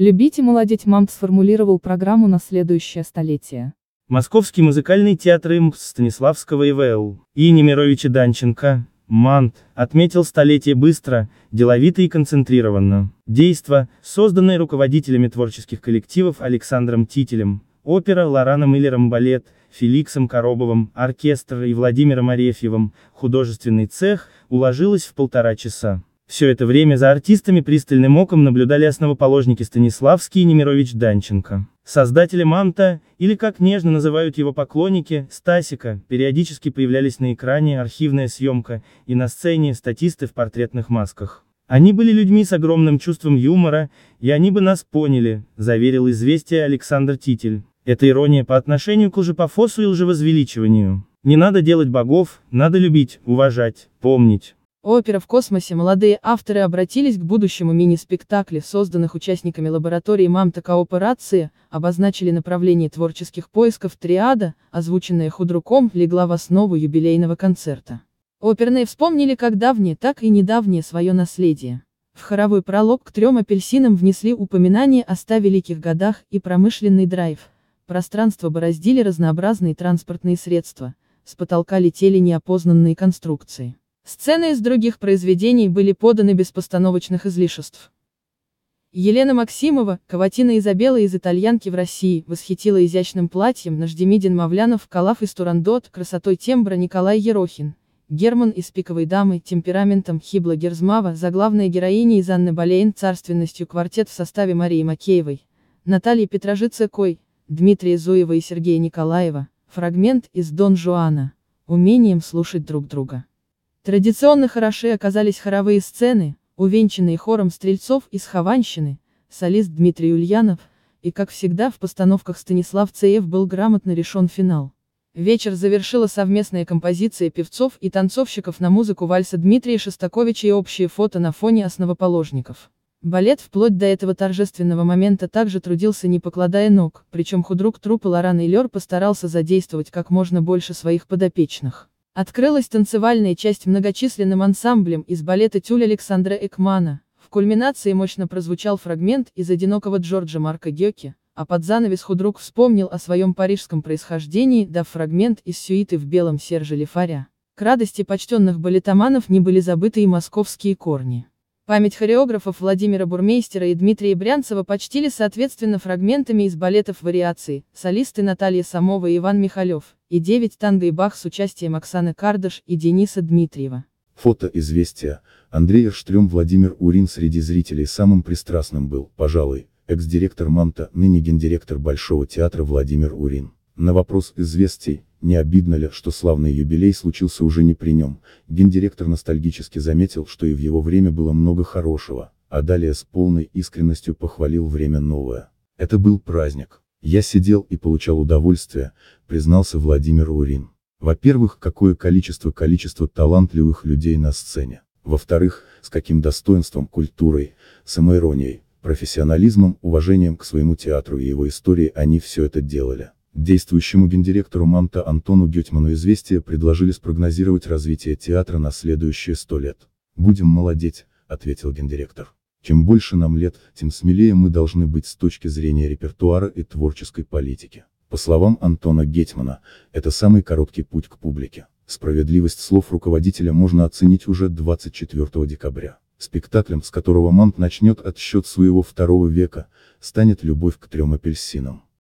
Любить и молодеть МАМП сформулировал программу на следующее столетие. Московский музыкальный театр ИМПС Станиславского ИВЛ, и Немировича Данченко, МАНТ, отметил столетие быстро, деловито и концентрированно. Действо, созданное руководителями творческих коллективов Александром Тителем, опера Лораном Миллером балет, Феликсом Коробовым, оркестр и Владимиром Арефьевым, художественный цех, уложилось в полтора часа. Все это время за артистами пристальным оком наблюдали основоположники Станиславский и Немирович Данченко. Создатели «Манта», или как нежно называют его поклонники, «Стасика», периодически появлялись на экране архивная съемка и на сцене статисты в портретных масках. Они были людьми с огромным чувством юмора, и они бы нас поняли, заверил известие Александр Титель. Это ирония по отношению к лжепофосу и лжевозвеличиванию. Не надо делать богов, надо любить, уважать, помнить. Опера в космосе молодые авторы обратились к будущему мини-спектакле, созданных участниками лаборатории «Мамта Кооперации», обозначили направление творческих поисков «Триада», озвученная худруком, легла в основу юбилейного концерта. Оперные вспомнили как давнее, так и недавнее свое наследие. В хоровой пролог к трем апельсинам внесли упоминание о ста великих годах и промышленный драйв. Пространство бороздили разнообразные транспортные средства, с потолка летели неопознанные конструкции. Сцены из других произведений были поданы без постановочных излишеств. Елена Максимова, Каватина Изабелла из «Итальянки в России», восхитила изящным платьем Наждемидин Мавлянов, Калаф из Турандот, красотой тембра Николай Ерохин, Герман из «Пиковой дамы», темпераментом Хибла Герзмава, заглавная героиня из Анны Болейн, царственностью квартет в составе Марии Макеевой, Натальи Петрожице-Кой, Дмитрия Зуева и Сергея Николаева, фрагмент из «Дон Жуана», умением слушать друг друга. Традиционно хороши оказались хоровые сцены, увенчанные хором стрельцов из Хованщины, солист Дмитрий Ульянов, и как всегда в постановках Станислав Цеев был грамотно решен финал. Вечер завершила совместная композиция певцов и танцовщиков на музыку вальса Дмитрия Шостаковича и общие фото на фоне основоположников. Балет вплоть до этого торжественного момента также трудился не покладая ног, причем худрук труппы Лоран Илер постарался задействовать как можно больше своих подопечных. Открылась танцевальная часть многочисленным ансамблем из балета «Тюль» Александра Экмана. В кульминации мощно прозвучал фрагмент из «Одинокого Джорджа Марка Гёки», а под занавес худрук вспомнил о своем парижском происхождении, дав фрагмент из сюиты в белом серже Лефаря. К радости почтенных балетоманов не были забыты и московские корни. Память хореографов Владимира Бурмейстера и Дмитрия Брянцева почтили соответственно фрагментами из балетов «Вариации» солисты Наталья Самова и Иван Михалев, и девять танго и бах с участием Оксаны Кардаш и Дениса Дмитриева. Фото «Известия». Андрей Штрем Владимир Урин среди зрителей самым пристрастным был, пожалуй, экс-директор Манта, ныне гендиректор Большого театра Владимир Урин. На вопрос «Известий», не обидно ли, что славный юбилей случился уже не при нем, гендиректор ностальгически заметил, что и в его время было много хорошего, а далее с полной искренностью похвалил время новое. Это был праздник. Я сидел и получал удовольствие, признался Владимир Урин. Во-первых, какое количество количество талантливых людей на сцене. Во-вторых, с каким достоинством, культурой, самоиронией, профессионализмом, уважением к своему театру и его истории они все это делали. Действующему гендиректору Манта Антону Гетману «Известия» предложили спрогнозировать развитие театра на следующие сто лет. «Будем молодеть», — ответил гендиректор. «Чем больше нам лет, тем смелее мы должны быть с точки зрения репертуара и творческой политики». По словам Антона Гетмана, это самый короткий путь к публике. Справедливость слов руководителя можно оценить уже 24 декабря. Спектаклем, с которого Мант начнет отсчет своего второго века, станет «Любовь к трем апельсинам».